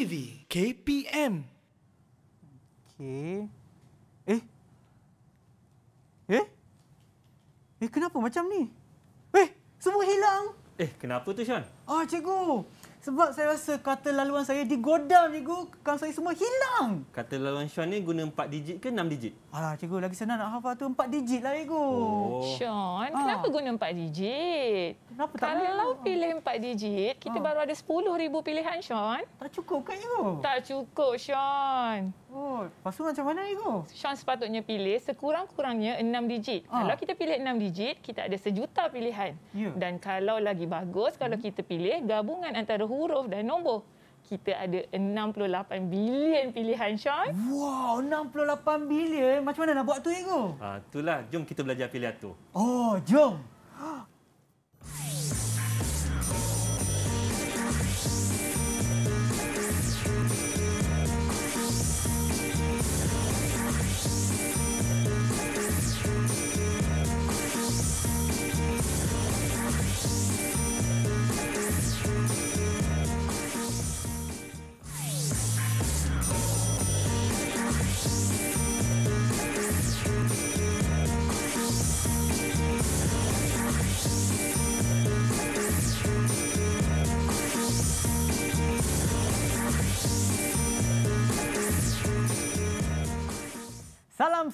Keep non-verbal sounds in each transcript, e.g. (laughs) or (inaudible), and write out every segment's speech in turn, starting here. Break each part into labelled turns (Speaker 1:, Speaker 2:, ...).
Speaker 1: TV KPM.
Speaker 2: Okay. Eh? Eh? Eh, kenapa macam ni? Eh, semua hilang.
Speaker 3: Eh, kenapa tu, Sean?
Speaker 2: Ah, cikgu. Sebab saya rasa kata laluan saya digoda, cikgu. Kawan saya semua hilang.
Speaker 3: Kata laluan Sean, ni guna empat digit ke enam digit? Alah, cikgu. Lagi senang nak hafal tu empat digit lah, cikgu. Oh.
Speaker 4: Syuan, ha. kenapa guna empat digit? Kenapa tak Kalau tak pilih empat digit, kita ha. baru ada sepuluh ribu pilihan, Sean. Tak cukup kan, cikgu? Tak cukup, Sean. Oh, lepas tu macam mana, cikgu? Sean sepatutnya pilih sekurang-kurangnya enam digit. Ha. Kalau kita pilih enam digit, kita ada sejuta pilihan. Yeah. Dan kalau lagi bagus, kalau hmm. kita pilih gabungan antara huruf dan nombor kita ada 68 bilion pilihan Sean.
Speaker 2: Wow, 68 bilion. Macam mana nak buat tu ego?
Speaker 3: Ha, itulah. Jom kita belajar pilihan tu.
Speaker 2: Oh, jom.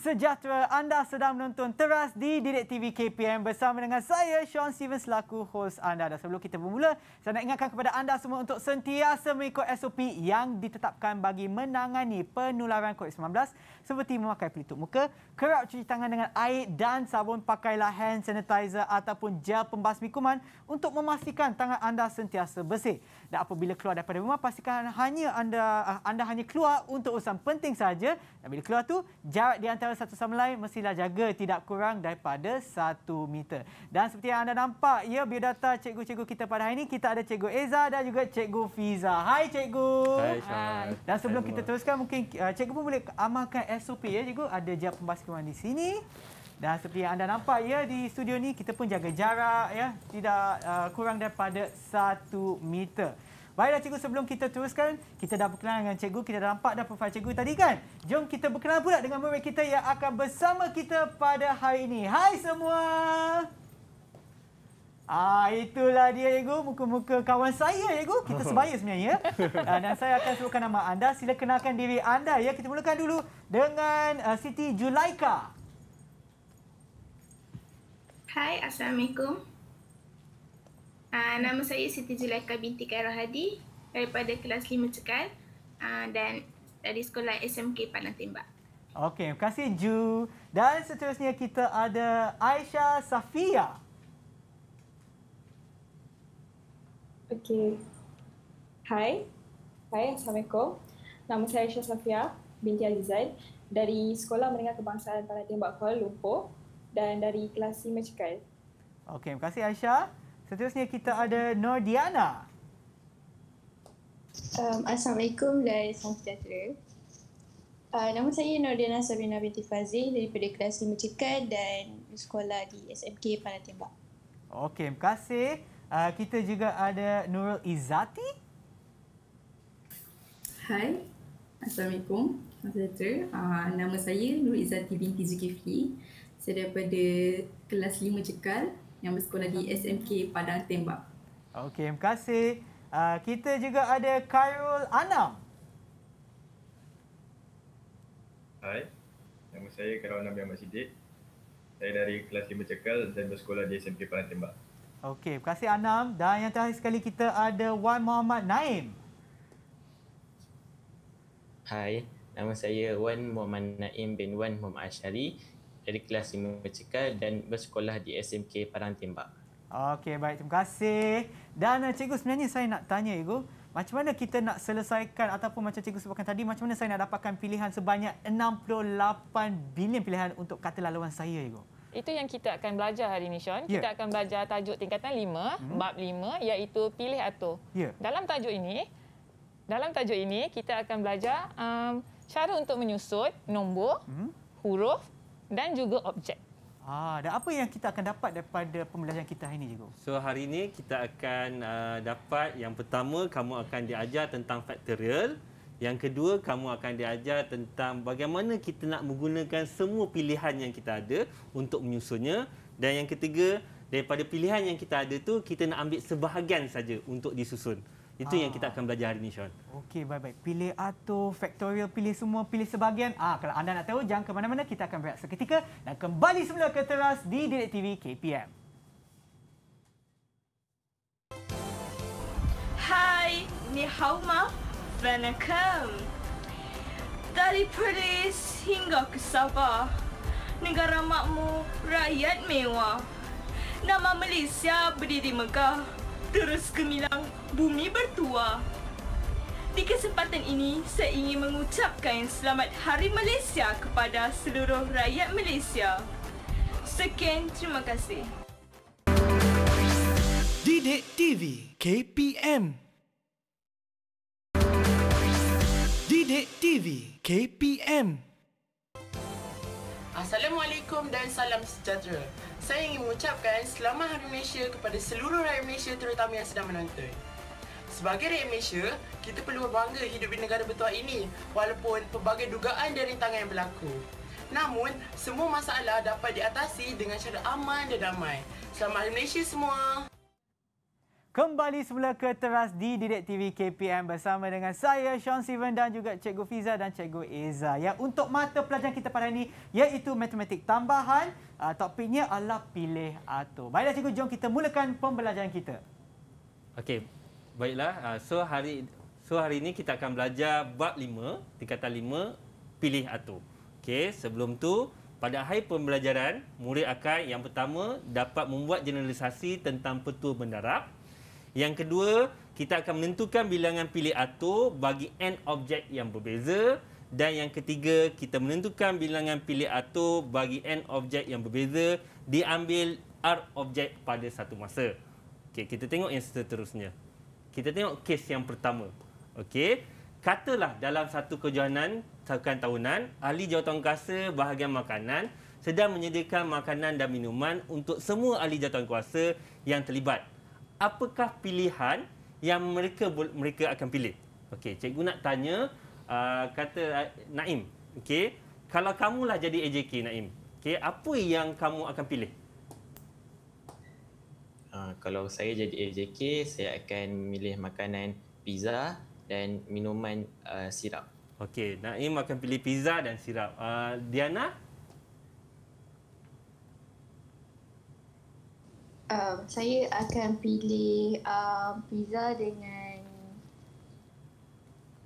Speaker 2: sejahtera. Anda sedang menonton Teras di Direk TV KPM bersama dengan saya Sean Stevens laku host anda. Dan sebelum kita bermula, saya nak ingatkan kepada anda semua untuk sentiasa mengikut SOP yang ditetapkan bagi menangani penularan COVID-19 seperti memakai pelitup muka, kerap cuci tangan dengan air dan sabun pakailah hand sanitizer ataupun gel pembasmi kuman untuk memastikan tangan anda sentiasa bersih dan apabila keluar daripada rumah pastikan hanya anda ah, anda hanya keluar untuk urusan penting saja dan bila keluar tu jarak di antara satu sama lain mestilah jaga tidak kurang daripada satu meter dan seperti yang anda nampak ya biodata cikgu-cikgu kita pada hari ini kita ada cikgu Eza dan juga cikgu Fiza hai cikgu hai Syahat. dan sebelum hai, kita teruskan mungkin uh, cikgu pun boleh amalkan SOP ya cikgu ada jap pembasuh di sini dan seperti yang anda nampak ya di studio ni kita pun jaga jarak ya tidak uh, kurang daripada satu meter. Baiklah cikgu sebelum kita teruskan kita dah berkenalan dengan cikgu kita dah nampak dah profil cikgu tadi kan. Jom kita berkenalan pula dengan murid kita yang akan bersama kita pada hari ini. Hai semua. Ah itulah dia cikgu muka-muka kawan saya cikgu kita (laughs) sebaya sebenarnya ya. Ah, dan saya akan sebutkan nama anda sila kenalkan diri anda ya. Kita mulakan dulu dengan uh, Siti Julaika.
Speaker 5: Hai, Assalamualaikum. Uh, nama saya Siti Zulaika binti Khairul Hadi daripada kelas 5 Cekal uh, dan dari sekolah SMK Padang Tembak.
Speaker 2: Okey, terima kasih Ju. Dan seterusnya kita ada Aisyah Safia. Okey.
Speaker 6: Hai. Hai, Assalamualaikum. Nama saya Aisyah Safia binti Azizan dari Sekolah Menengah Kebangsaan Padang Tembak Kuala Lumpur dan dari kelas
Speaker 5: lima cekal.
Speaker 2: Okey, terima kasih Aisyah. Seterusnya kita ada Nur Diana.
Speaker 5: Um, Assalamualaikum dan salam sejahtera. Uh, nama saya Diana Sabrina binti Fazil daripada kelas 5 Cekat dan sekolah di SMK Pala Tembak.
Speaker 2: Okey, terima kasih. Uh, kita juga ada Nurul Izati.
Speaker 7: Hai, Assalamualaikum. Uh, nama saya Nurul Izati binti Zulkifli saya daripada kelas 5 Cekal yang bersekolah di SMK Padang Tembak. Okey, terima kasih.
Speaker 2: Uh, kita juga ada Khairul Anam.
Speaker 8: Hai, nama saya Khairul Anam Yang Masjidik. Saya dari kelas 5 Cekal dan bersekolah di SMK Padang Tembak.
Speaker 2: Okey, terima kasih Anam. Dan yang terakhir sekali kita ada Wan Muhammad Naim.
Speaker 8: Hai, nama saya Wan Muhammad Naim bin Wan Muhammad Ashari dari kelas 5 cekal dan bersekolah di SMK Padang Tembak.
Speaker 2: Okey, baik. Terima kasih. Dan eh, cikgu sebenarnya saya nak tanya, cikgu. Macam mana kita nak selesaikan ataupun macam cikgu sebutkan tadi, macam mana saya nak dapatkan pilihan sebanyak 68 bilion pilihan untuk kata laluan saya, cikgu?
Speaker 4: Itu yang kita akan belajar hari ini, Sean. Kita yeah. akan belajar tajuk tingkatan 5, hmm. bab 5 iaitu pilih atur. Yeah. Dalam tajuk ini, dalam tajuk ini kita akan belajar um, cara untuk
Speaker 2: menyusut nombor, mm. huruf dan juga objek. Ah, dan apa yang kita akan dapat daripada pembelajaran kita hari ini, Cikgu?
Speaker 3: So, hari ini kita akan uh, dapat yang pertama, kamu akan diajar tentang faktorial. Yang kedua, kamu akan diajar tentang bagaimana kita nak menggunakan semua pilihan yang kita ada untuk menyusunnya. Dan yang ketiga, daripada pilihan yang kita ada tu kita nak ambil sebahagian saja untuk disusun. Itu ah. yang kita ah. akan belajar hari ini, Sean.
Speaker 2: Okey, baik-baik. Pilih atur, factorial, pilih semua, pilih sebahagian. Ah, kalau anda nak tahu, jangan ke mana-mana. Kita akan berehat seketika dan kembali semula ke teras di Direct TV KPM.
Speaker 6: Hai, ni hao ma? Dari Perlis hingga ke Sabah, negara makmu rakyat mewah. Nama Malaysia berdiri megah terus gemilang bumi bertuah. Di kesempatan ini, saya ingin mengucapkan selamat Hari Malaysia kepada seluruh rakyat Malaysia. Sekian, terima kasih.
Speaker 1: Didik TV KPM Didik TV KPM
Speaker 8: Assalamualaikum dan salam sejahtera saya ingin mengucapkan Selamat Hari Malaysia kepada seluruh rakyat Malaysia terutama yang sedang menonton. Sebagai rakyat Malaysia, kita perlu berbangga hidup di negara bertuah ini walaupun pelbagai dugaan dan rintangan yang berlaku. Namun, semua masalah dapat diatasi dengan cara aman dan damai. Selamat Hari Malaysia semua!
Speaker 2: Kembali semula ke teras di Direct TV KPM bersama dengan saya Sean Steven dan juga Cikgu Fiza dan Cikgu Eza. Ya, untuk mata pelajaran kita pada ini iaitu matematik tambahan, uh, topiknya adalah pilih atur. Baiklah cikgu, jom kita mulakan pembelajaran kita.
Speaker 3: Okey. Baiklah, uh, so hari so hari ini kita akan belajar bab lima, tingkatan lima pilih atur. Okey, sebelum tu pada akhir pembelajaran, murid akan yang pertama dapat membuat generalisasi tentang petua mendarab. Yang kedua, kita akan menentukan bilangan pilih atur bagi n objek yang berbeza. Dan yang ketiga, kita menentukan bilangan pilih atur bagi n objek yang berbeza diambil r objek pada satu masa. Okay, kita tengok yang seterusnya. Kita tengok kes yang pertama. Okay, katalah dalam satu kejohanan tahun tahunan, ahli jawatan kuasa bahagian makanan sedang menyediakan makanan dan minuman untuk semua ahli jawatan kuasa yang terlibat apakah pilihan yang mereka mereka akan pilih? Okey, cikgu nak tanya uh, kata uh, Naim. Okey, kalau kamulah jadi AJK Naim, okey, apa yang kamu akan pilih?
Speaker 8: Uh, kalau saya
Speaker 3: jadi AJK, saya akan memilih makanan pizza dan minuman uh, sirap. Okey, Naim akan pilih pizza dan sirap. Uh, Diana,
Speaker 5: um, saya akan pilih um, pizza dengan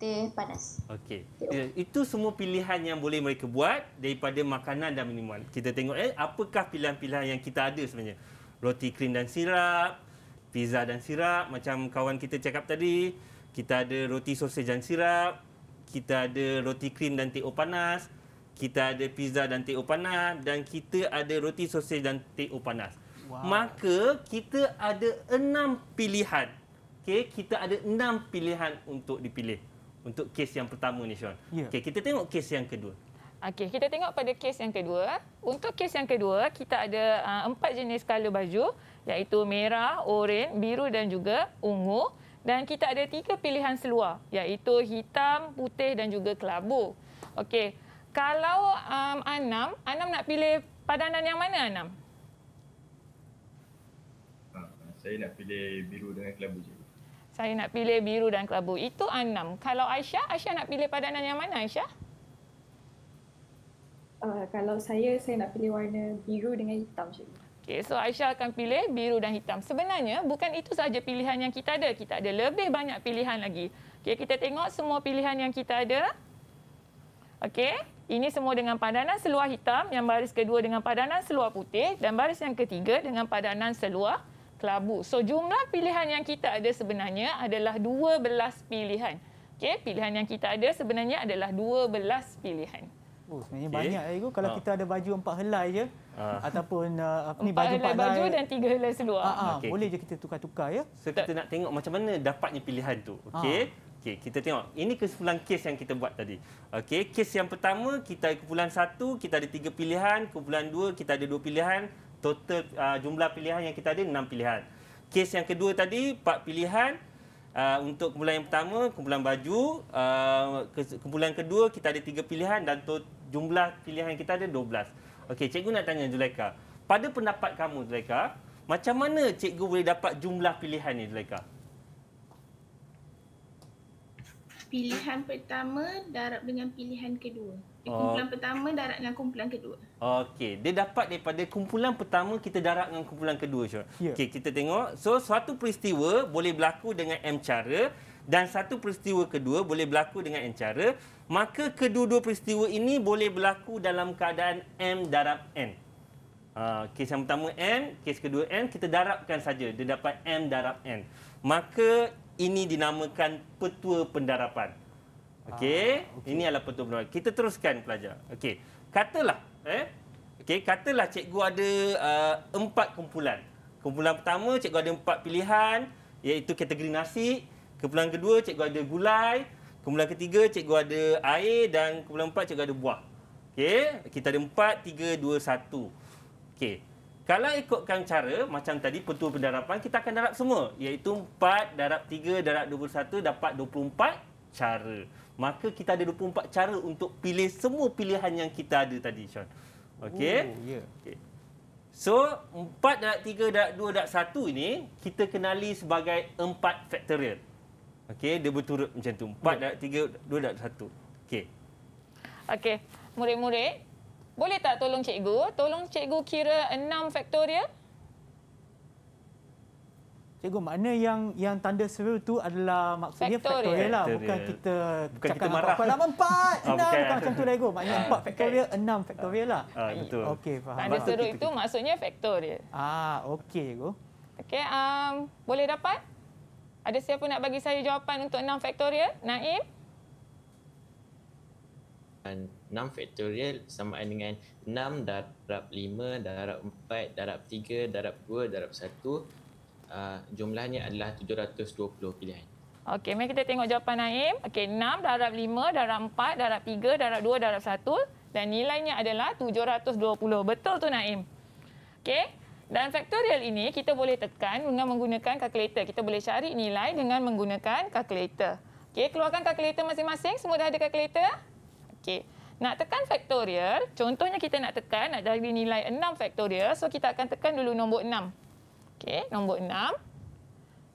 Speaker 5: teh panas.
Speaker 3: Okey. Yeah, ya, itu semua pilihan yang boleh mereka buat daripada makanan dan minuman. Kita tengok eh apakah pilihan-pilihan yang kita ada sebenarnya. Roti krim dan sirap, pizza dan sirap macam kawan kita cakap tadi. Kita ada roti sosis dan sirap, kita ada roti krim dan teh panas, kita ada pizza dan teh panas dan kita ada roti sosis dan teh panas maka kita ada enam pilihan. Okey, kita ada enam pilihan untuk dipilih untuk kes yang pertama ni, Sean. Yeah. Okey, kita tengok kes yang kedua.
Speaker 4: Okey, kita tengok pada kes yang kedua. Untuk kes yang kedua, kita ada uh, empat jenis color baju iaitu merah, oren, biru dan juga ungu dan kita ada tiga pilihan seluar iaitu hitam, putih dan juga kelabu. Okey, kalau um, Anam, Anam nak pilih padanan yang mana Anam?
Speaker 8: saya nak pilih biru dengan kelabu je.
Speaker 4: Saya nak pilih biru dan kelabu. Itu enam. Kalau Aisyah, Aisyah nak pilih padanan yang mana Aisyah? Uh,
Speaker 6: kalau saya, saya nak pilih warna biru dengan hitam je.
Speaker 4: Okay, so Aisyah akan pilih biru dan hitam. Sebenarnya bukan itu sahaja pilihan yang kita ada. Kita ada lebih banyak pilihan lagi. Okay, kita tengok semua pilihan yang kita ada. Okay, ini semua dengan padanan seluar hitam. Yang baris kedua dengan padanan seluar putih. Dan baris yang ketiga dengan padanan seluar kelabu. So jumlah pilihan yang kita ada sebenarnya adalah 12 pilihan. Okey, pilihan yang kita ada sebenarnya adalah 12 pilihan.
Speaker 2: Oh, sebenarnya okay. banyak lagi kalau ha. kita ada baju empat helai je ha. ataupun uh, apa ni baju empat helai dan tiga helai seluar. Ha, ah, ha. Okay. boleh
Speaker 3: je kita tukar-tukar ya. So kita nak tengok macam mana dapatnya pilihan tu. Okey. Ha. Okey, kita tengok. Ini kesimpulan kes yang kita buat tadi. Okey, kes yang pertama kita kumpulan satu, kita ada tiga pilihan, kumpulan dua kita ada dua pilihan, total uh, jumlah pilihan yang kita ada enam pilihan. Kes yang kedua tadi empat pilihan uh, untuk kumpulan yang pertama kumpulan baju uh, kumpulan kedua kita ada tiga pilihan dan to- jumlah pilihan kita ada dua belas. Okey, cikgu nak tanya Zulaika. Pada pendapat kamu Zulaika, macam mana cikgu boleh dapat jumlah pilihan ni Zulaika?
Speaker 5: pilihan pertama darab dengan pilihan kedua. Oh. Kumpulan oh. pertama darab dengan kumpulan kedua.
Speaker 3: Okey, dia dapat daripada kumpulan pertama kita darab dengan kumpulan kedua. Yeah. Ya. Okey, kita tengok. So, satu peristiwa boleh berlaku dengan M cara dan satu peristiwa kedua boleh berlaku dengan N cara. Maka kedua-dua peristiwa ini boleh berlaku dalam keadaan M darab N. Uh, kes yang pertama N, kes kedua N, kita darabkan saja. Dia dapat M darab N. Maka ini dinamakan petua pendarapan. Okey, ah, okay. ini adalah petua pendarapan. Kita teruskan pelajar. Okey. Katalah eh okey, katalah cikgu ada uh, empat kumpulan. Kumpulan pertama cikgu ada empat pilihan iaitu kategori nasi, kumpulan kedua cikgu ada gulai, kumpulan ketiga cikgu ada air dan kumpulan empat cikgu ada buah. Okey, kita ada empat, tiga, dua, satu. Okey. Kalau ikutkan cara macam tadi petu pendarapan kita akan darab semua iaitu 4 darab 3 darab 21 dapat 24 cara. Maka kita ada 24 cara untuk pilih semua pilihan yang kita ada tadi Sean. Okey. Ya. Yeah. Okey. So 4 darab 3 darab 2 darab 1 ini kita kenali sebagai 4 faktorial. Okey, dia berturut macam tu. 4 yeah. darab 3 2 darab 1. Okey.
Speaker 4: Okey, murid-murid boleh tak tolong cikgu? Tolong cikgu kira enam faktorial.
Speaker 2: Cikgu, mana yang yang tanda seru tu adalah maksudnya faktorial, faktorial lah. Bukan kita bukan cakap apa-apa. Lama empat, (laughs) ah, enam. Bukan macam tu lah, Cikgu. Maksudnya ah, empat faktorial, enam faktorial lah. Ah, betul. Okey, faham. Tanda seru itu
Speaker 4: maksudnya faktorial.
Speaker 2: Ah, okey, Cikgu.
Speaker 4: Okey, um, boleh dapat? Ada siapa nak bagi saya jawapan untuk enam faktorial? Naim?
Speaker 8: 6 faktorial sama dengan 6 darab 5 darab 4 darab 3 darab 2 darab 1 uh, ah, jumlahnya adalah 720 pilihan.
Speaker 4: Okey, mari kita tengok jawapan Naim. Okey, 6 darab 5 darab 4 darab 3 darab 2 darab 1 dan nilainya adalah 720. Betul tu Naim. Okey. Dan faktorial ini kita boleh tekan dengan menggunakan kalkulator. Kita boleh cari nilai dengan menggunakan kalkulator. Okey, keluarkan kalkulator masing-masing. Semua dah ada kalkulator? Okey. Nak tekan faktorial, contohnya kita nak tekan nak dari nilai 6 faktorial, so kita akan tekan dulu nombor 6. Okey, nombor 6.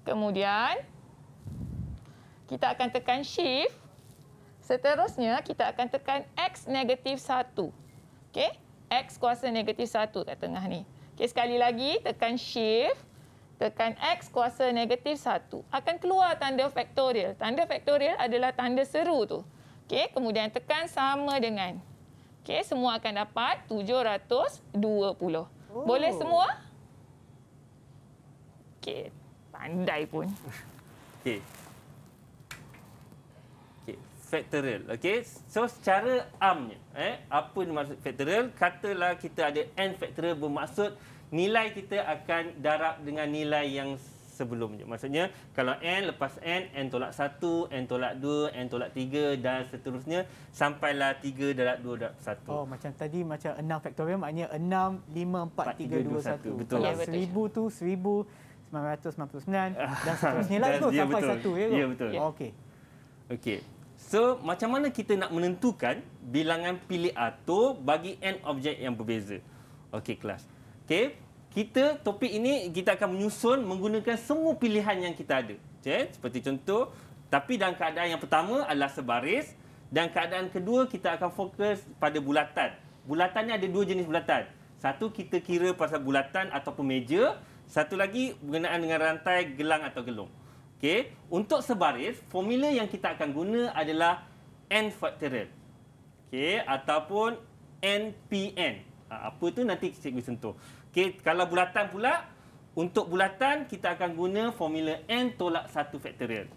Speaker 4: Kemudian kita akan tekan shift. Seterusnya kita akan tekan x negatif 1. Okey, x kuasa negatif 1 kat tengah ni. Okey, sekali lagi tekan shift. Tekan X kuasa negatif 1. Akan keluar tanda faktorial. Tanda faktorial adalah tanda seru tu. Okey, kemudian tekan sama dengan. Okey, semua akan dapat 720. Oh. Boleh semua? Okey, pandai pun.
Speaker 3: (laughs) Okey. Okey, factorial. Okey, so secara amnya, eh, apa yang maksud factorial? Katalah kita ada n factorial bermaksud nilai kita akan darab dengan nilai yang sebelumnya. Maksudnya kalau n lepas n n tolak 1, n tolak 2, n tolak 3 dan seterusnya sampailah 3 darab 2 darab 1.
Speaker 2: Oh macam tadi macam 6 faktorial maknanya 6 5 4 3 2 1. Betul. Kalau ya, 1000 tu 1999 (laughs) dan seterusnya lah tu ya, sampai betul. 1 ya. Ya betul. Oh, Okey.
Speaker 3: Okey. So macam mana kita nak menentukan bilangan pilih atau bagi n objek yang berbeza? Okey kelas. Okey, kita topik ini kita akan menyusun menggunakan semua pilihan yang kita ada. Okay? Seperti contoh, tapi dalam keadaan yang pertama adalah sebaris dan keadaan kedua kita akan fokus pada bulatan. Bulatannya ada dua jenis bulatan. Satu kita kira pasal bulatan atau meja, satu lagi berkenaan dengan rantai gelang atau gelung. Okay? untuk sebaris, formula yang kita akan guna adalah n factorial. Okey, ataupun NPN. Ha, apa tu nanti cikgu sentuh. Okey, kalau bulatan pula, untuk bulatan kita akan guna formula N tolak 1 faktorial.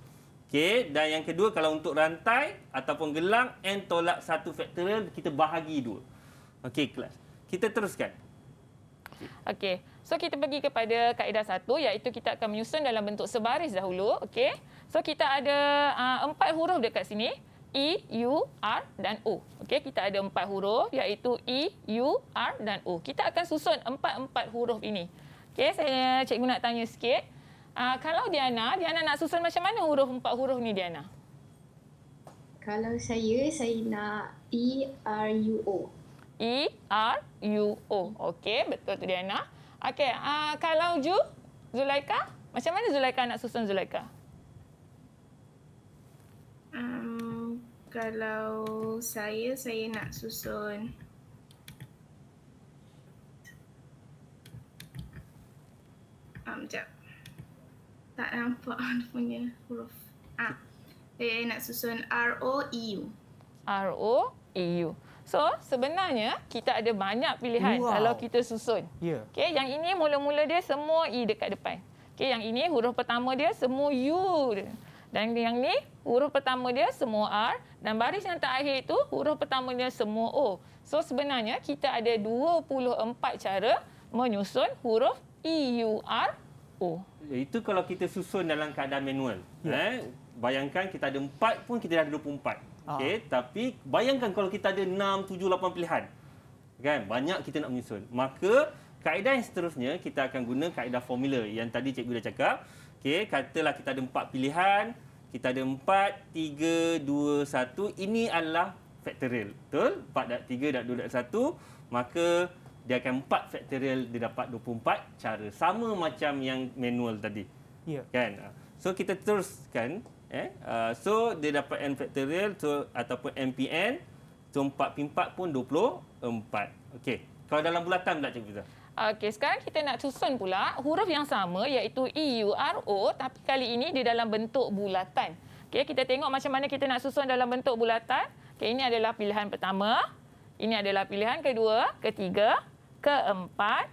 Speaker 3: Okey, dan yang kedua kalau untuk rantai ataupun gelang N tolak 1 faktorial kita bahagi dua. Okey, kelas. Kita teruskan.
Speaker 4: Okey. So kita pergi kepada kaedah satu iaitu kita akan menyusun dalam bentuk sebaris dahulu, okey. So kita ada uh, empat huruf dekat sini. E, U, R dan O. Okey, kita ada empat huruf iaitu E, U, R dan O. Kita akan susun empat-empat huruf ini. Okey, saya cikgu nak tanya sikit. Uh, kalau Diana, Diana nak susun macam mana huruf empat huruf ni Diana? Kalau saya, saya nak E, R, U, O. E, R, U, O. Okey, betul tu Diana. Okey, uh, ah, kalau Ju, Zulaika, macam mana Zulaika nak susun Zulaika?
Speaker 5: Um, kalau saya, saya nak susun um, Sekejap Tak nampak (laughs) punya huruf ah,
Speaker 4: Saya nak susun R-O-E-U R-O-E-U So sebenarnya kita ada banyak pilihan wow. kalau kita susun. Yeah. Okay, yang ini mula-mula dia semua E dekat depan. Okay, yang ini huruf pertama dia semua U. Dan yang ni huruf pertama dia semua R dan baris yang terakhir itu huruf pertama dia semua O. So sebenarnya kita ada 24 cara menyusun huruf E U R
Speaker 3: O. Ya, itu kalau kita susun dalam keadaan manual. Ya. Eh, bayangkan kita ada 4 pun kita dah ada 24. Ah. Okey, tapi bayangkan kalau kita ada 6 7 8 pilihan. Kan? Banyak kita nak menyusun. Maka kaedah yang seterusnya kita akan guna kaedah formula yang tadi cikgu dah cakap. Okey, katalah kita ada 4 pilihan kita ada 4, 3, 2, 1. Ini adalah faktorial Betul? 4 dat 3 dat 2 dat 1. Maka dia akan 4 factorial dia dapat 24 cara. Sama macam yang manual tadi. Ya. Kan? So kita teruskan. Eh? Ah, so dia dapat n faktorial so, ataupun MPN. So 4 pin 4 pun 24. Okey. Kalau dalam bulatan pula cikgu Fizal.
Speaker 4: Okey, sekarang kita nak susun pula huruf yang sama iaitu E U R O tapi kali ini dia dalam bentuk bulatan. Okey, kita tengok macam mana kita nak susun dalam bentuk bulatan. Okey, ini adalah pilihan pertama. Ini adalah pilihan kedua, ketiga, keempat,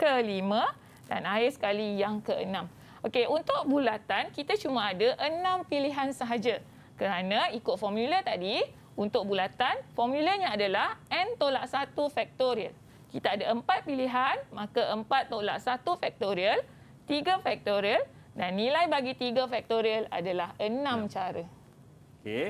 Speaker 4: kelima dan akhir sekali yang keenam. Okey, untuk bulatan kita cuma ada enam pilihan sahaja. Kerana ikut formula tadi, untuk bulatan formulanya adalah n tolak 1 faktorial. Kita ada empat pilihan, maka empat tolak satu faktorial, tiga faktorial dan nilai bagi tiga faktorial adalah enam ya. cara.
Speaker 3: Okey.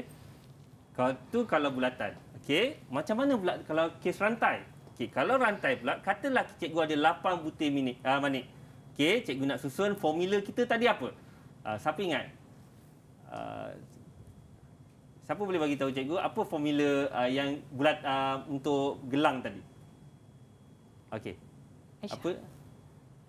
Speaker 3: Kalau tu kalau bulatan. Okey, macam mana pula kalau kes rantai? Okey, kalau rantai pula katalah cikgu ada lapan butir minit, uh, manik. Okey, cikgu nak susun formula kita tadi apa? Uh, siapa ingat? Uh, siapa boleh bagi tahu cikgu apa formula uh, yang bulat uh, untuk gelang tadi? Okey. Aisyah. Apa?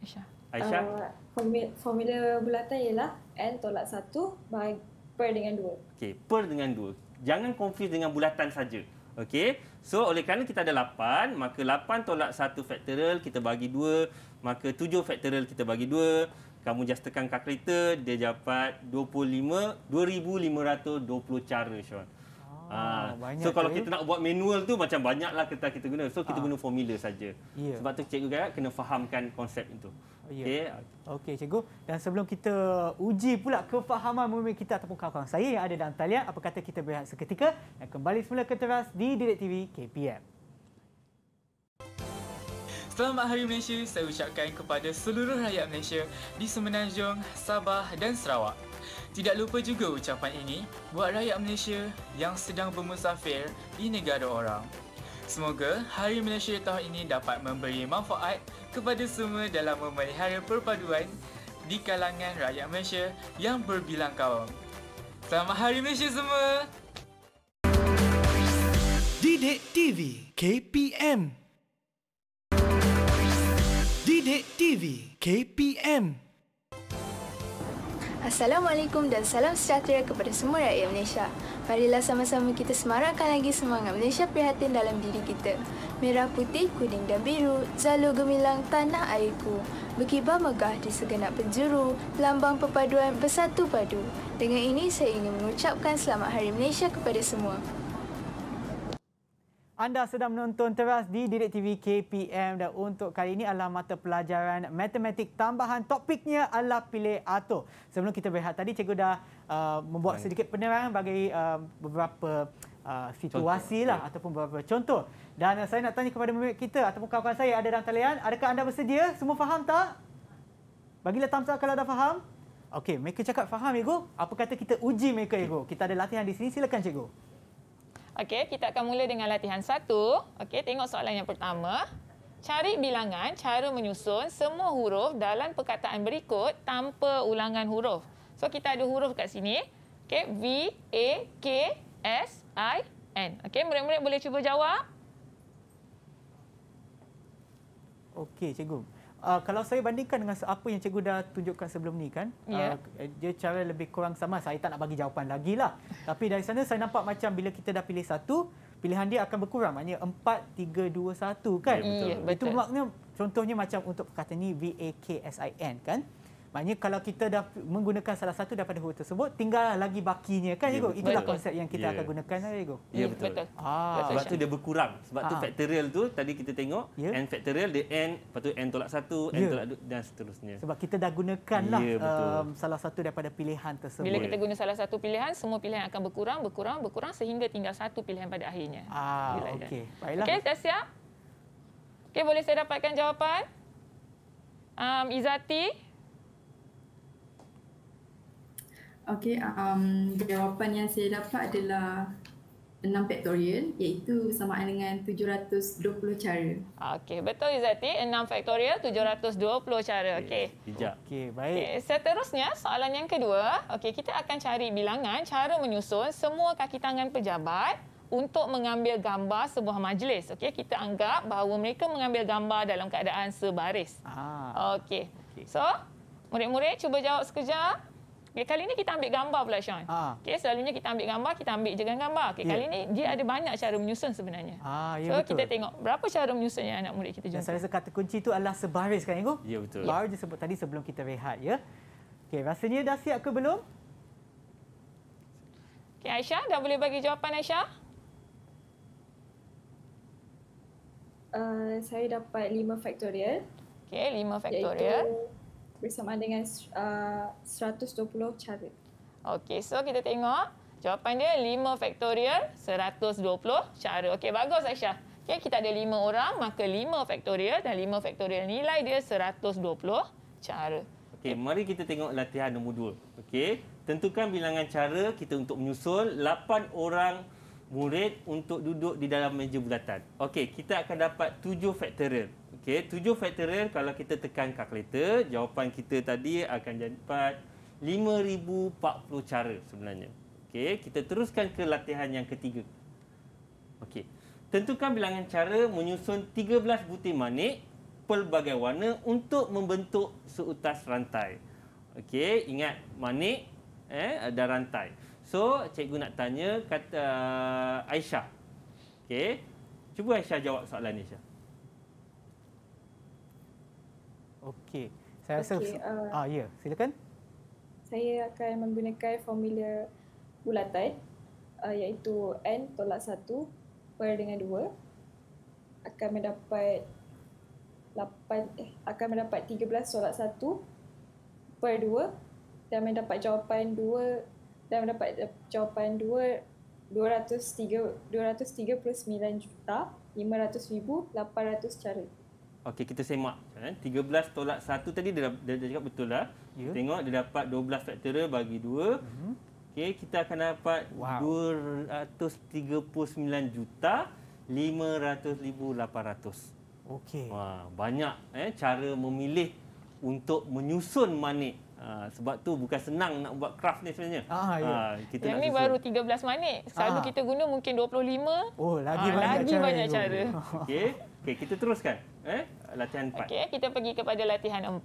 Speaker 3: Aisyah. Aisyah. Uh,
Speaker 6: formula, formula bulatan ialah N tolak 1 bahagi per dengan 2.
Speaker 3: Okey, per dengan 2. Jangan confuse dengan bulatan saja. Okey. So, oleh kerana kita ada 8, maka 8 tolak 1 faktoral kita bagi 2, maka 7 faktoral kita bagi 2. Kamu just tekan kalkulator, dia dapat 25, 2,520 cara, Sean.
Speaker 8: Oh, ha. So kalau kita
Speaker 3: nak buat manual tu macam banyaklah kita kita guna. So kita ha. guna formula saja. Yeah. Sebab tu cikgu kan kena fahamkan konsep itu. Yeah.
Speaker 2: Okey. Okey cikgu. Dan sebelum kita uji pula kefahaman murid kita ataupun kawan-kawan saya yang ada dalam talian, apa kata kita berehat seketika dan kembali semula ke teras di Direct TV KPM. Selamat Hari Malaysia saya ucapkan kepada seluruh rakyat Malaysia di Semenanjung, Sabah dan Sarawak. Tidak lupa juga ucapan ini buat rakyat Malaysia yang sedang bermusafir di negara orang.
Speaker 8: Semoga Hari Malaysia tahun ini dapat memberi manfaat kepada semua dalam memelihara perpaduan di kalangan rakyat Malaysia yang berbilang kaum.
Speaker 3: Selamat Hari Malaysia semua!
Speaker 1: Didik TV KPM Didik TV KPM
Speaker 5: Assalamualaikum dan salam sejahtera kepada semua rakyat Malaysia. Marilah sama-sama kita semarakkan lagi semangat Malaysia prihatin dalam diri kita. Merah putih, kuning dan biru, zalu gemilang tanah airku. Berkibar megah di segenap penjuru, lambang perpaduan bersatu padu. Dengan ini, saya ingin mengucapkan selamat Hari Malaysia kepada semua.
Speaker 2: Anda sedang menonton teras di Direct TV KPM dan untuk kali ini adalah mata pelajaran matematik tambahan topiknya adalah pilih atur. Sebelum kita berehat tadi cikgu dah uh, membuat Baik. sedikit penerangan bagi uh, beberapa uh, situasi lah, ya. ataupun beberapa contoh. Dan saya nak tanya kepada murid kita ataupun kawan-kawan saya ada dalam talian, adakah anda bersedia? Semua faham tak? Bagilah thumbs kalau dah faham. Okey, mereka cakap faham, Ego. Apa kata kita uji mereka, Ego? Kita ada latihan di sini. Silakan, Cikgu.
Speaker 4: Okey, kita akan mula dengan latihan satu. Okey, tengok soalan yang pertama. Cari bilangan cara menyusun semua huruf dalam perkataan berikut tanpa ulangan huruf. So, kita ada huruf kat sini. Okey, V, A, K, S, I, N. Okey, murid-murid boleh cuba jawab.
Speaker 2: Okey, cikgu. Uh, kalau saya bandingkan dengan apa yang cikgu dah tunjukkan sebelum ni kan, yeah. uh, ya. dia cara lebih kurang sama. Saya tak nak bagi jawapan lagi lah. Tapi dari sana saya nampak macam bila kita dah pilih satu, pilihan dia akan berkurang. Maknanya 4, 3, 2, 1 kan? Yeah, betul. Yeah, betul. Itu makna contohnya macam untuk perkataan ni V-A-K-S-I-N kan? Maknanya kalau kita dah menggunakan salah satu daripada huruf tersebut, tinggal lagi bakinya kan ya, Ego? Itulah konsep yang kita yeah. akan gunakan kan eh, Ego? Ya yeah, betul.
Speaker 3: betul. Ah. Sebab tu dia berkurang. Sebab ah. tu factorial tu tadi kita tengok, yeah. n factorial dia n, lepas tu n tolak satu, n yeah. tolak dua dan seterusnya. Sebab
Speaker 2: kita dah gunakan lah ya, um, salah satu daripada pilihan tersebut. Bila kita guna salah satu
Speaker 4: pilihan, semua pilihan akan berkurang, berkurang, berkurang sehingga tinggal satu pilihan pada akhirnya.
Speaker 2: Ah, okey.
Speaker 7: Baiklah. Okey,
Speaker 4: dah siap? Okey, boleh saya dapatkan jawapan? Um,
Speaker 7: Izati? Izzati? Okey, um, jawapan yang saya dapat adalah 6 faktorial iaitu samaan dengan 720 cara.
Speaker 4: Okey, betul Izati, 6 faktorial 720 cara. Okey.
Speaker 2: Bijak. Okey, baik. Okay,
Speaker 4: seterusnya, soalan yang kedua, okey, kita akan cari bilangan cara menyusun semua kaki tangan pejabat untuk mengambil gambar sebuah majlis. Okey, kita anggap bahawa mereka mengambil gambar dalam keadaan sebaris. Ah. Okey. Okay. So, murid-murid cuba jawab sekejap. Okay, kali ni kita ambil gambar pula Sean. Ha. Okay, selalunya kita ambil gambar, kita ambil je gambar. Okay, yeah. Kali ni dia ada banyak cara menyusun sebenarnya.
Speaker 2: Ha, yeah, so betul. kita
Speaker 4: tengok berapa cara menyusun yang anak murid kita jumpa. Dan saya
Speaker 2: rasa kata kunci itu adalah sebaris kan Ibu? Ya yeah, betul. Baru yeah. je sebut tadi sebelum kita rehat ya. Okay, rasanya dah siap ke belum?
Speaker 4: Okay, Aisyah dah boleh bagi jawapan Aisyah?
Speaker 6: Uh, saya dapat lima faktorial. Okay, lima faktorial. Iaitu bersama dengan uh, 120 cara.
Speaker 4: Okey, so kita tengok jawapan dia 5 faktorial 120 cara. Okey, bagus Aisyah. Okey, kita ada 5 orang, maka 5 faktorial dan 5 faktorial nilai dia 120
Speaker 3: cara. Okey, mari kita tengok latihan nombor 2. Okey, tentukan bilangan cara kita untuk menyusul 8 orang murid untuk duduk di dalam meja bulatan. Okey, kita akan dapat tujuh factorial. Okey, tujuh factorial kalau kita tekan kalkulator, jawapan kita tadi akan dapat 5040 cara sebenarnya. Okey, kita teruskan ke latihan yang ketiga. Okey. Tentukan bilangan cara menyusun 13 butir manik pelbagai warna untuk membentuk seutas rantai. Okey, ingat manik eh ada rantai. So, cikgu nak tanya kata uh, Aisyah. Okey. Cuba Aisyah jawab soalan ni, Aisyah. Okey. Saya rasa uh, Ah, ya. Yeah. Silakan.
Speaker 6: Saya akan menggunakan formula bulatan uh, iaitu n tolak 1 per dengan 2 akan mendapat 8 eh akan mendapat 13 tolak 1 per 2 dan mendapat jawapan 2 dan mendapat eh, jawapan 239 juta 500 ribu 800 cara.
Speaker 3: Okey, kita semak. 13 eh. tolak 1 tadi dia, dah, dia cakap betul lah. Yeah. Tengok dia dapat 12 faktor bagi 2. Mm-hmm. Okey, kita akan dapat wow. 239 juta 500 ribu 800. Okey. Wah, banyak eh, cara memilih untuk menyusun manik. Ah, sebab tu bukan senang nak buat craft ni sebenarnya. Ha, ah, ya. Ah, kita Yang ni baru
Speaker 4: 13 minit. Selalu ah. kita guna mungkin 25.
Speaker 3: Oh, lagi ha, banyak lagi cara. Banyak cara. (laughs) Okay, okay kita teruskan. Eh, latihan 4. Okey,
Speaker 4: kita pergi kepada latihan 4.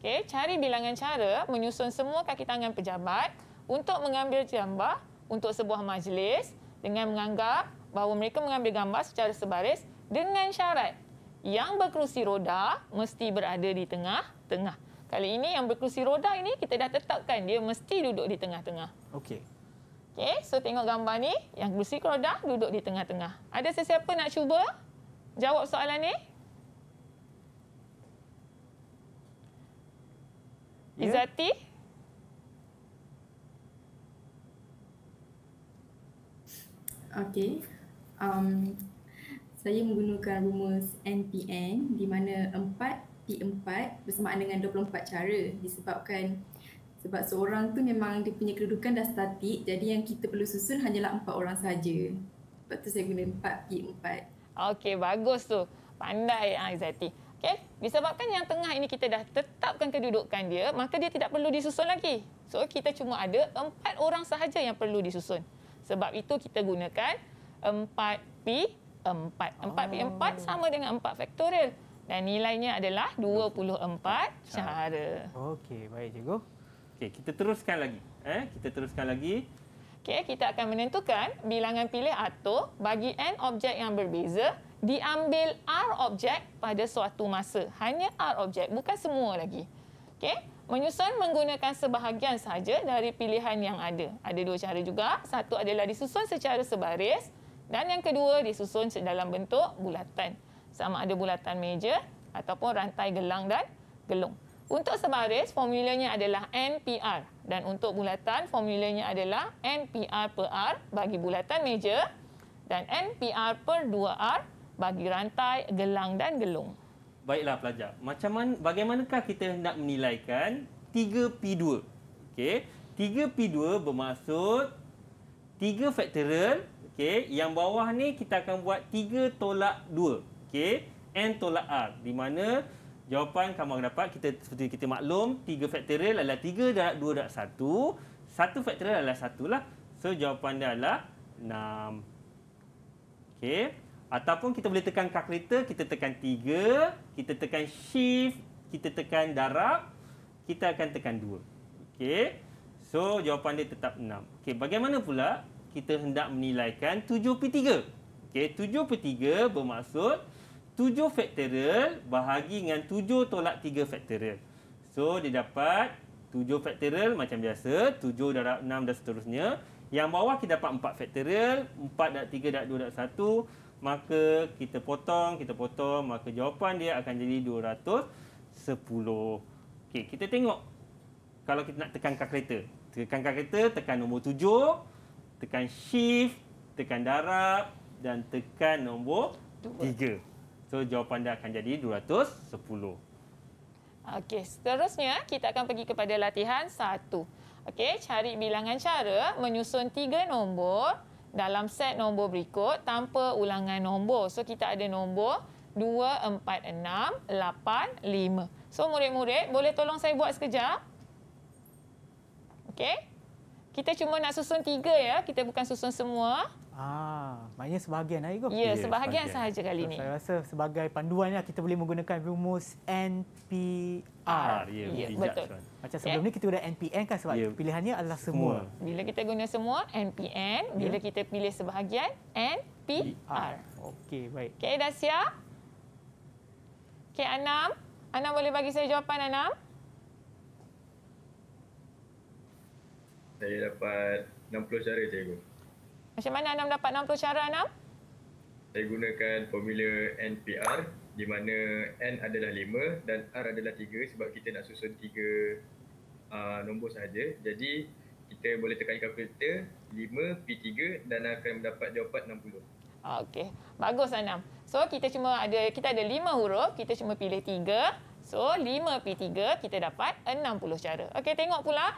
Speaker 4: Okay, cari bilangan cara menyusun semua kaki tangan pejabat untuk mengambil gambar untuk sebuah majlis dengan menganggap bahawa mereka mengambil gambar secara sebaris dengan syarat yang berkerusi roda mesti berada di tengah-tengah. Kali ini yang berkerusi roda ini kita dah tetapkan dia mesti duduk di tengah-tengah.
Speaker 2: Okey. Okey,
Speaker 4: so tengok gambar ni yang kerusi roda duduk di tengah-tengah. Ada sesiapa nak cuba jawab soalan ni? Yeah. Izati?
Speaker 7: Okey. Um, saya menggunakan rumus NPN di mana empat P4 bersamaan dengan 24 cara disebabkan sebab seorang tu memang dia punya kedudukan dah statik jadi yang kita perlu susun hanyalah empat orang saja. Sebab tu saya guna 4 P4.
Speaker 4: Okey, bagus tu. Pandai Aizati. Ah, Okey, disebabkan yang tengah ini kita dah tetapkan kedudukan dia, maka dia tidak perlu disusun lagi. So, kita cuma ada empat orang sahaja yang perlu disusun. Sebab itu kita gunakan 4P4. 4P4 sama dengan 4 faktorial dan nilainya adalah 24 cara.
Speaker 3: Okey, baik cikgu. Okey, kita teruskan lagi. Eh, kita teruskan lagi.
Speaker 4: Okey, kita akan menentukan bilangan pilih atau bagi n objek yang berbeza diambil r objek pada suatu masa. Hanya r objek, bukan semua lagi. Okey, menyusun menggunakan sebahagian sahaja dari pilihan yang ada. Ada dua cara juga. Satu adalah disusun secara sebaris dan yang kedua disusun dalam bentuk bulatan sama ada bulatan meja ataupun rantai gelang dan gelung. Untuk sebaris, formulanya adalah NPR dan untuk bulatan, formulanya adalah NPR per R bagi bulatan meja dan NPR per 2R bagi rantai, gelang dan gelung.
Speaker 3: Baiklah pelajar, macam mana, bagaimanakah kita hendak menilaikan 3P2? Okey, 3P2 bermaksud 3 faktoral, Okay, yang bawah ni kita akan buat 3 tolak 2 okey n tolak a di mana jawapan kamu akan dapat kita seperti kita maklum tiga faktorial adalah tiga, darab 2 darab Satu 1 faktorial adalah satu lah so jawapan dia adalah enam. okey ataupun kita boleh tekan kalkulator kita tekan tiga, kita tekan shift kita tekan darab kita akan tekan dua. okey so jawapan dia tetap enam. okey bagaimana pula kita hendak menilaikan 7/3 okey 7/3 bermaksud tujuh faktorial bahagi dengan tujuh tolak tiga faktorial. So, dia dapat tujuh faktorial macam biasa. Tujuh darab enam dan seterusnya. Yang bawah kita dapat empat faktorial. Empat darab tiga darab dua darab satu. Maka kita potong, kita potong. Maka jawapan dia akan jadi dua ratus sepuluh. Okey, kita tengok. Kalau kita nak tekankan kereta. Tekankan kereta, tekan nombor tujuh. Tekan shift. Tekan darab. Dan tekan nombor tiga. So jawapan anda akan jadi 210.
Speaker 4: Okey, seterusnya kita akan pergi kepada latihan 1. Okey, cari bilangan cara menyusun tiga nombor dalam set nombor berikut tanpa ulangan nombor. So kita ada nombor 2, 4, 6, 8, 5. So murid-murid boleh tolong saya buat sekejap? Okey. Kita cuma nak susun tiga ya. Kita bukan susun semua.
Speaker 2: Ah, maknanya sebahagian lah, Igo. Ya, yeah, sebahagian, sebahagian sahaja kali ini. So, saya rasa sebagai panduannya lah, kita boleh menggunakan rumus NPR. Ah, ya, yeah, yeah, betul. Macam sebelum yeah. ni kita guna NPN kan sebab yeah. pilihannya adalah semua. semua. Bila kita guna
Speaker 4: semua, NPN. Ya. Bila yeah. kita pilih sebahagian, NPR.
Speaker 2: Okey, baik.
Speaker 8: Okey,
Speaker 4: dah siap? Okey, Anam. Anam boleh bagi saya jawapan, Anam? Anam.
Speaker 8: Saya dapat 60 cara cikgu.
Speaker 4: Macam mana Anam dapat 60 cara Anam?
Speaker 8: Saya gunakan formula NPR di mana N adalah 5 dan R adalah 3 sebab kita nak susun 3 uh, ah, nombor saja. Jadi kita boleh tekan kalkulator 5 P3 dan akan mendapat jawapan 60. Okey,
Speaker 4: bagus Anam. So kita cuma ada kita ada lima huruf, kita cuma pilih tiga. So lima P tiga kita dapat 60 cara. Okey, tengok pula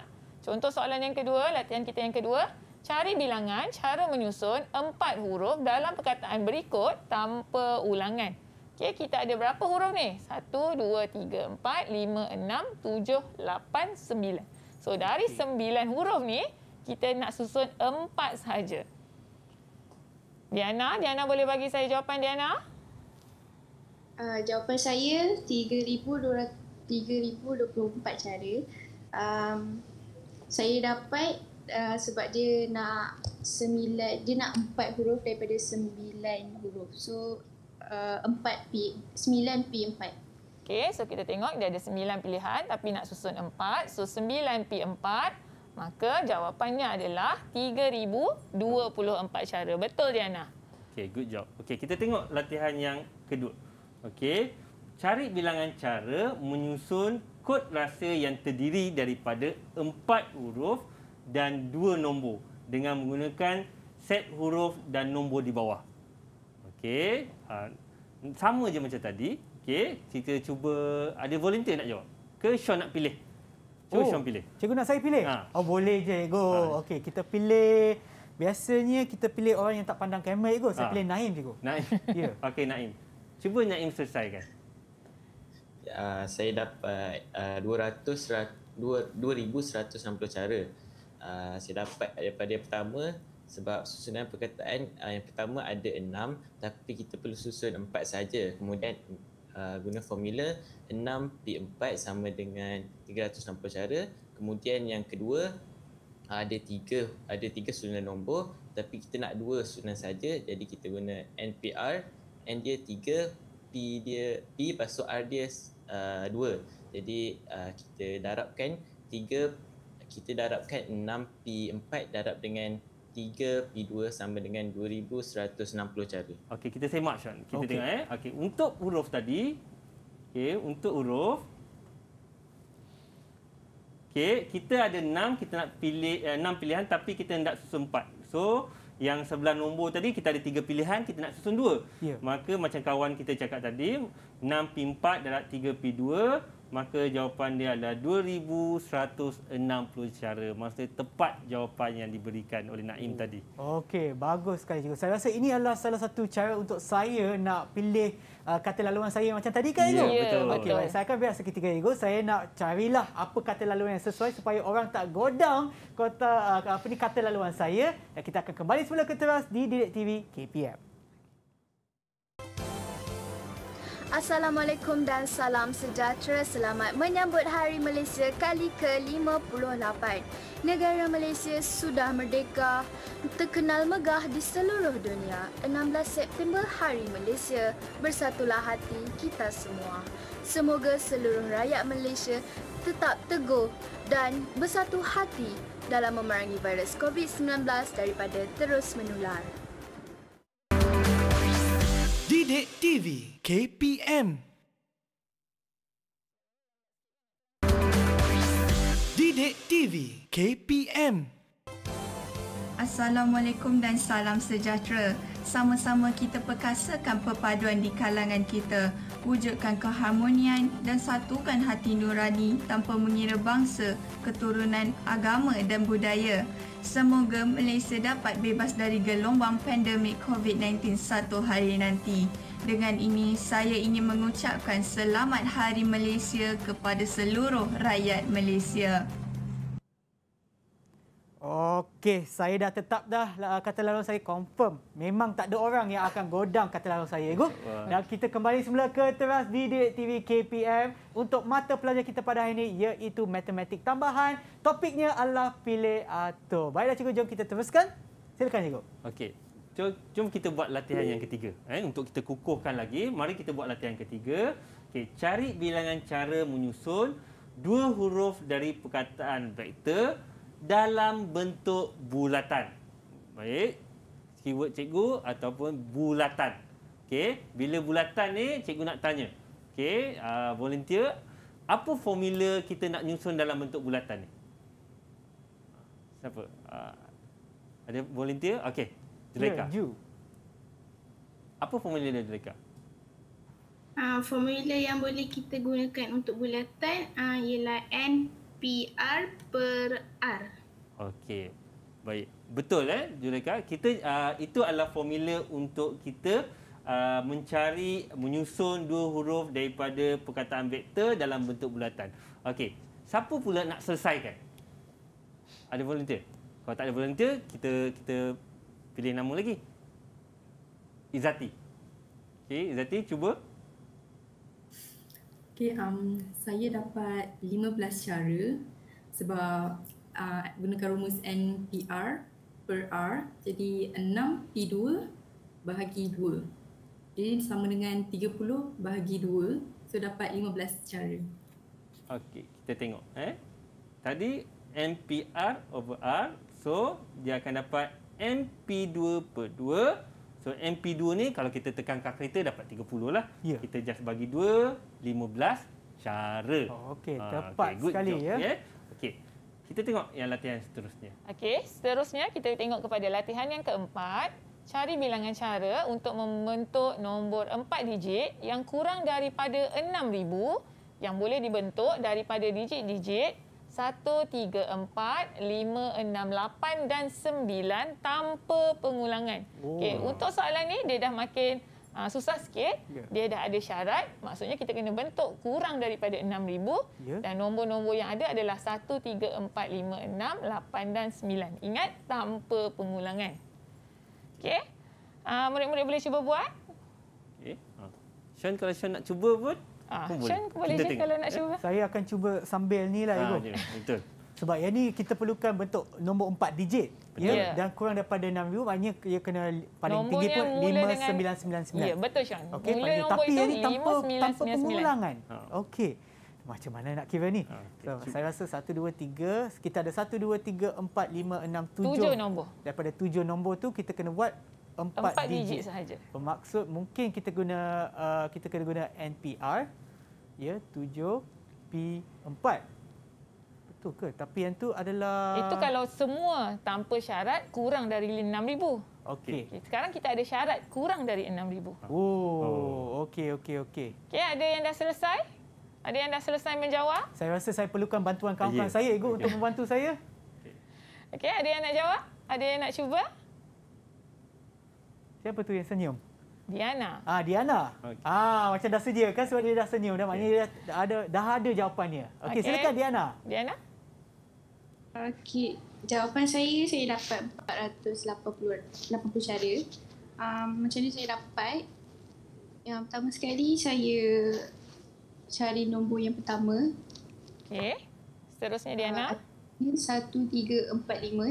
Speaker 4: Contoh soalan yang kedua, latihan kita yang kedua. Cari bilangan cara menyusun empat huruf dalam perkataan berikut tanpa ulangan. Okay kita ada berapa huruf ni? Satu, dua, tiga, empat, lima, enam, tujuh, lapan, sembilan. So, dari sembilan huruf ni, kita nak susun empat sahaja. Diana, Diana boleh bagi saya jawapan Diana?
Speaker 5: Uh, jawapan saya 3,224 cara. Um, saya dapat uh, sebab dia nak sembilan dia nak empat huruf daripada sembilan huruf so uh, empat p sembilan p empat
Speaker 4: Okay, so kita tengok dia ada sembilan pilihan tapi nak susun empat. So, sembilan P empat, maka jawapannya adalah tiga ribu dua puluh empat cara. Betul, Diana?
Speaker 3: Okay, good job. Okay, kita tengok latihan yang kedua. Okay, cari bilangan cara menyusun kod rasa yang terdiri daripada empat huruf dan dua nombor dengan menggunakan set huruf dan nombor di bawah. Okey. Ha. Sama je macam tadi. Okey. Kita cuba ada volunteer nak jawab. Ke Sean nak pilih? Cuba oh, Sean pilih. Cikgu nak saya pilih? Ha.
Speaker 2: Oh boleh je, go. Ha. Okey, kita pilih biasanya kita pilih orang yang tak pandang kamera, Cikgu, Saya ha. pilih Naim, cikgu.
Speaker 3: Naim. Ya. Yeah. (laughs) Okey, Naim. Cuba Naim selesaikan. Uh, saya dapat
Speaker 8: uh, 200, 2160 cara uh, saya dapat daripada yang pertama sebab susunan perkataan uh, yang pertama ada enam tapi kita perlu susun empat saja kemudian uh, guna formula enam p empat sama dengan 360 cara kemudian yang kedua uh, ada tiga ada tiga susunan nombor tapi kita nak dua susunan saja jadi kita guna NPR N dia tiga P dia P pasal R dia Uh, dua. Jadi uh, kita darabkan tiga, kita darabkan enam p empat darab dengan tiga p dua sama dengan 2160 cara. Okey, kita semak Sean. Kita okay. tengok eh.
Speaker 3: Okey, untuk huruf tadi, okay, untuk huruf okay, kita ada enam kita nak pilih 6 eh, pilihan tapi kita hendak susun empat. So, yang sebelah nombor tadi kita ada tiga pilihan kita nak susun dua. Yeah. Maka macam kawan kita cakap tadi 6P4 darab 3P2 maka jawapan dia adalah 2160 cara maksudnya tepat jawapan yang diberikan oleh Naim oh. tadi.
Speaker 2: Okey, bagus sekali cikgu. Saya rasa ini adalah salah satu cara untuk saya nak pilih uh, kata laluan saya macam tadi kan yeah, ya, ya, itu. Betul. Okey, okay. saya akan biasa ketiga itu saya nak carilah apa kata laluan yang sesuai supaya orang tak godang kota uh, apa ni kata laluan saya dan kita akan kembali semula ke teras di Direct TV KPM.
Speaker 5: Assalamualaikum dan salam sejahtera selamat menyambut Hari Malaysia kali ke-58. Negara Malaysia sudah merdeka, terkenal megah di seluruh dunia. 16 September Hari Malaysia, bersatulah hati kita semua. Semoga seluruh rakyat Malaysia tetap teguh dan bersatu hati dalam memerangi virus COVID-19 daripada terus menular.
Speaker 1: Didik TV KPM Didik TV KPM
Speaker 5: Assalamualaikum dan salam sejahtera. Sama-sama kita perkasakan perpaduan di kalangan kita, wujudkan keharmonian dan satukan hati nurani tanpa mengira bangsa, keturunan, agama dan budaya. Semoga Malaysia dapat bebas dari gelombang pandemik COVID-19 satu hari nanti. Dengan ini, saya ingin mengucapkan selamat Hari Malaysia kepada seluruh rakyat Malaysia.
Speaker 2: Okey, saya dah tetap dah ah, kata lalu saya confirm. Memang tak ada orang yang akan godam kata lalu saya, Igu. Dan kita kembali semula ke teras Didik TV KPM untuk mata pelajaran kita pada hari ini iaitu matematik tambahan. Topiknya adalah pilih atau. Baiklah, cikgu. Jom kita teruskan. Silakan, cikgu.
Speaker 3: Okey. Jom, jom kita buat latihan yang ketiga. Eh, untuk kita kukuhkan lagi, mari kita buat latihan ketiga. Okey, cari bilangan cara menyusun dua huruf dari perkataan vektor dalam bentuk bulatan. Baik. Keyword cikgu ataupun bulatan. Okey, bila bulatan ni cikgu nak tanya. Okey, uh, volunteer, apa formula kita nak nyusun dalam bentuk bulatan ni? Siapa? Uh, ada volunteer? Okey. Jeleka. Yeah, you. Apa formula dia Jeleka?
Speaker 5: Uh, ah, formula yang boleh kita gunakan untuk bulatan uh, ialah N PR per R.
Speaker 3: Okey. Baik. Betul eh Juleka. Kita uh, itu adalah formula untuk kita uh, mencari menyusun dua huruf daripada perkataan vektor dalam bentuk bulatan. Okey. Siapa pula nak selesaikan? Ada volunteer? Kalau tak ada volunteer, kita kita pilih nama lagi. Izati. Okey, Izati cuba
Speaker 7: Okay, um, saya dapat 15 cara sebab uh, gunakan rumus NPR per R. Jadi 6 P2 bahagi 2. Jadi sama dengan 30 bahagi 2. So dapat 15 cara.
Speaker 3: Okay, kita tengok. Eh, Tadi NPR over R. So dia akan dapat NP2 per 2 So MP2 ni kalau kita tekan kalkulator dapat 30 lah. Yeah. Kita just bagi 2, 15 cara. Oh, okey, ah, tepat okay. sekali job, ya. Yeah. Okey. Kita tengok yang latihan seterusnya.
Speaker 4: Okey, seterusnya kita tengok kepada latihan yang keempat. Cari bilangan cara untuk membentuk nombor 4 digit yang kurang daripada 6,000 yang boleh dibentuk daripada digit-digit satu tiga empat lima enam lapan dan sembilan tanpa pengulangan. Oh. Okay, untuk soalan ni dia dah makin uh, susah sikit. Yeah. Dia dah ada syarat. Maksudnya kita kena bentuk kurang daripada 6,000. Yeah. Dan nombor-nombor yang ada adalah satu tiga empat lima enam lapan dan sembilan. Ingat tanpa pengulangan. Okey. Uh, murid-murid boleh cuba buat.
Speaker 3: Okey. Uh. Sean kalau Sean nak cuba pun. Ah, pun boleh. je kalau nak cuba.
Speaker 2: Saya akan cuba sambil ni lah, ah, Ibu. Ah, betul. Sebab yang ni kita perlukan bentuk nombor 4 digit. Ya? ya? Dan kurang daripada 6 ribu, maknanya ia kena paling nombor tinggi pun 5999. Dengan... Ya, betul,
Speaker 4: Syan. Okay, mula nombor Tapi yang ni tanpa, tanpa pengulangan.
Speaker 2: Ah. Okey. Macam mana nak kira ni? okay. Ah, so, saya rasa 1, 2, 3. Kita ada 1, 2, 3, 4, 5, 6, 7. 7 nombor. Daripada 7 nombor tu kita kena buat empat 4 digit. digit sahaja. Bermaksud mungkin kita guna uh, kita kena guna NPR ya 7p4 betul ke tapi yang tu adalah itu kalau
Speaker 4: semua tanpa syarat kurang dari 6000 Okey. Okay. Sekarang kita ada syarat kurang dari 6000.
Speaker 2: Oh, okey okey okey.
Speaker 4: Okey, ada yang dah selesai? Ada yang dah selesai menjawab?
Speaker 2: Saya rasa saya perlukan bantuan kawan-kawan yes. saya ego okay. untuk membantu saya.
Speaker 4: Okey. Okey, ada yang nak jawab? Ada yang nak cuba?
Speaker 2: Siapa tu yang senyum? Diana. Ah Diana. Okay. Ah macam dah sedia kan sebab dia dah senyum dah maknanya okay. dia dah ada dah ada jawapannya. Okey okay. silakan Diana.
Speaker 4: Diana.
Speaker 5: Okey jawapan saya saya dapat 480 80 cara. Um, macam ni saya dapat. Yang pertama sekali saya cari nombor yang pertama.
Speaker 4: Okey. Seterusnya Diana.
Speaker 5: Uh, ah, 1345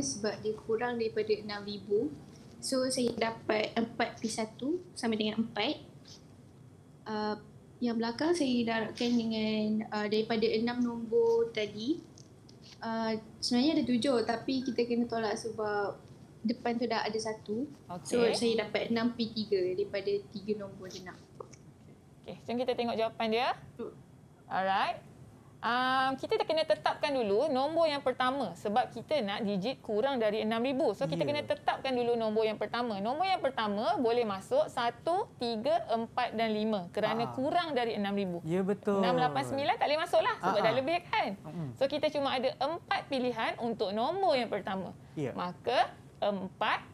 Speaker 5: sebab dia kurang daripada 6000. So saya dapat 4 P1 sama dengan 4. Uh, yang belakang saya darabkan dengan uh, daripada 6 nombor tadi. Uh, sebenarnya ada 7 tapi kita kena tolak sebab depan tu dah ada satu. Okay. So saya dapat 6 P3 daripada 3 nombor je
Speaker 4: Okay, jom kita tengok jawapan dia. Alright um, kita kena tetapkan dulu nombor yang pertama sebab kita nak digit kurang dari 6,000. So, kita yeah. kena tetapkan dulu nombor yang pertama. Nombor yang pertama boleh masuk 1, 3, 4 dan 5 kerana Aa. Ah. kurang dari 6,000. Ya, betul. 6, 8, 9 tak boleh masuk lah sebab Aa. dah ah, lebih kan. So, kita cuma ada 4 pilihan untuk nombor yang pertama. Yeah. Maka 4, 5,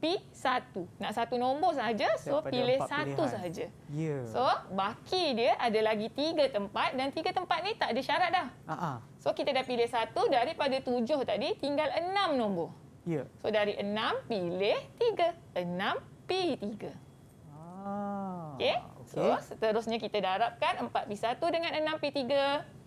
Speaker 4: P1. Nak satu nombor saja, so Daripada pilih satu saja. Yeah. So, baki dia ada lagi tiga tempat dan tiga tempat ni tak ada syarat dah. Uh-huh. So, kita dah pilih satu daripada tujuh tadi, tinggal enam nombor. Yeah. So, dari enam, pilih tiga. Enam, P3. Ah. Okay? okay. So, seterusnya kita darabkan empat p 1 dengan enam p 3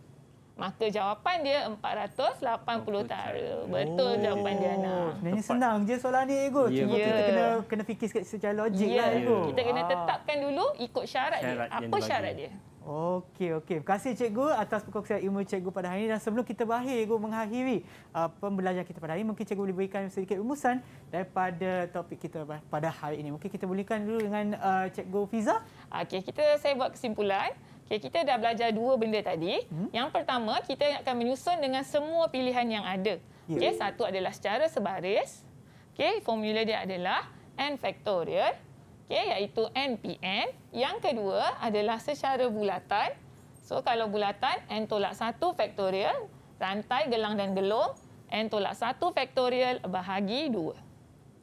Speaker 4: Maka jawapan dia 480 tara. Betul oh, jawapan dia Ana.
Speaker 2: Sebenarnya senang je soalan ni Ego. Yeah. Cuma kita kena kena fikir sikit secara logik yeah. lah Ego. Kita kena ah.
Speaker 4: tetapkan dulu ikut syarat, syarat dia. Apa syarat dia?
Speaker 2: Okey, okey. Terima kasih cikgu atas perkongsian ilmu cikgu pada hari ini. Dan sebelum kita berakhir, cikgu mengakhiri uh, pembelajaran kita pada hari ini. Mungkin cikgu boleh berikan sedikit rumusan daripada topik kita pada hari ini. Mungkin kita bolehkan dulu dengan uh, cikgu Fiza.
Speaker 4: Okey, kita saya buat kesimpulan. Okey, kita dah belajar dua benda tadi. Hmm? Yang pertama, kita akan menyusun dengan semua pilihan yang ada. Yeah. Okey, satu adalah secara sebaris. Okey, formula dia adalah n factorial. Okey, iaitu n p n. Yang kedua adalah secara bulatan. So kalau bulatan n tolak satu factorial, rantai gelang dan gelung n tolak satu factorial bahagi dua.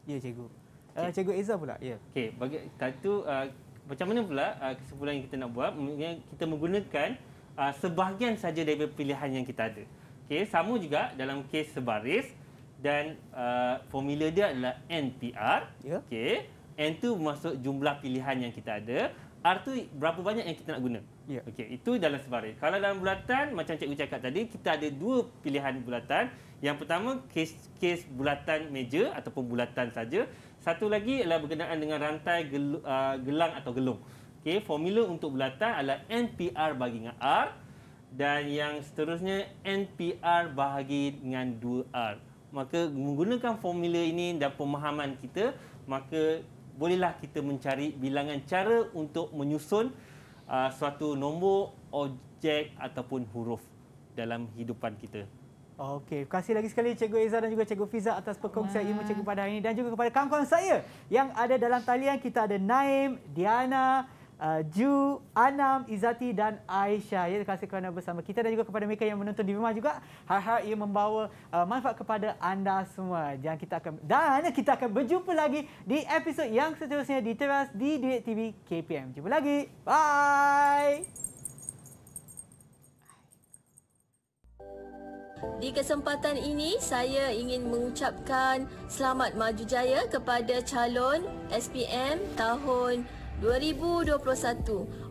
Speaker 3: Ya, yeah, cikgu. Okay. Uh, eh, cikgu Eza pula. Yeah. Okey, bagi satu uh, macam mana pula uh, kesimpulan yang kita nak buat kita menggunakan uh, sebahagian saja dari pilihan yang kita ada okey sama juga dalam kes sebaris dan uh, formula dia adalah NPR yeah. okey N tu bermaksud jumlah pilihan yang kita ada R tu berapa banyak yang kita nak guna yeah. okey itu dalam sebaris kalau dalam bulatan macam cikgu cakap tadi kita ada dua pilihan bulatan yang pertama kes kes bulatan meja ataupun bulatan saja satu lagi adalah berkenaan dengan rantai gel, uh, gelang atau gelung. Okey, formula untuk bulatan adalah NPR bagi dengan R dan yang seterusnya NPR bahagi dengan 2R. Maka menggunakan formula ini dan pemahaman kita, maka bolehlah kita mencari bilangan cara untuk menyusun uh, suatu nombor, objek ataupun huruf dalam hidupan kita.
Speaker 2: Okey, terima kasih lagi sekali Cikgu Eza dan juga Cikgu Fiza atas perkongsian ilmu Cikgu pada hari ini dan juga kepada kawan-kawan saya yang ada dalam talian kita ada Naim, Diana, uh, Ju, Anam, Izati dan Aisyah. Ya, terima kasih kerana bersama kita dan juga kepada mereka yang menonton di rumah juga. Harap ia membawa uh, manfaat kepada anda semua. Dan kita akan dan kita akan berjumpa lagi di episod yang seterusnya di Teras di Direct TV KPM. Jumpa lagi. Bye.
Speaker 5: Di kesempatan ini, saya ingin mengucapkan selamat maju jaya kepada calon SPM tahun 2021.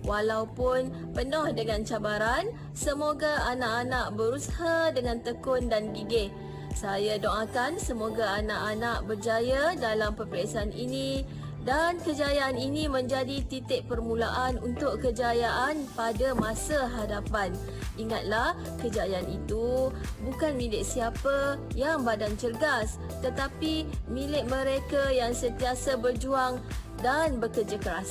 Speaker 5: Walaupun penuh dengan cabaran, semoga anak-anak berusaha dengan tekun dan gigih. Saya doakan semoga anak-anak berjaya dalam peperiksaan ini dan kejayaan ini menjadi titik permulaan untuk kejayaan pada masa hadapan. Ingatlah, kejayaan itu bukan milik siapa yang badan cergas tetapi milik mereka yang sentiasa berjuang dan bekerja keras.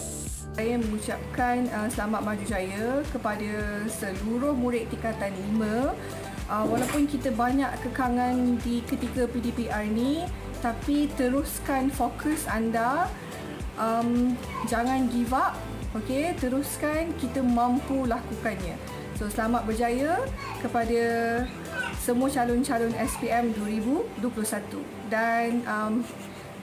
Speaker 5: Saya mengucapkan
Speaker 7: uh, selamat maju jaya kepada seluruh murid tingkatan 5 Uh, walaupun kita banyak kekangan di ketika PDPR ini, tapi teruskan fokus anda um, jangan give up okey teruskan kita mampu lakukannya So selamat berjaya kepada semua calon-calon SPM 2021 dan um,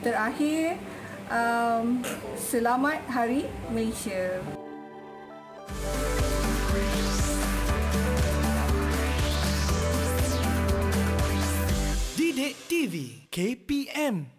Speaker 7: terakhir um, selamat Hari Malaysia.
Speaker 1: Didik TV KPM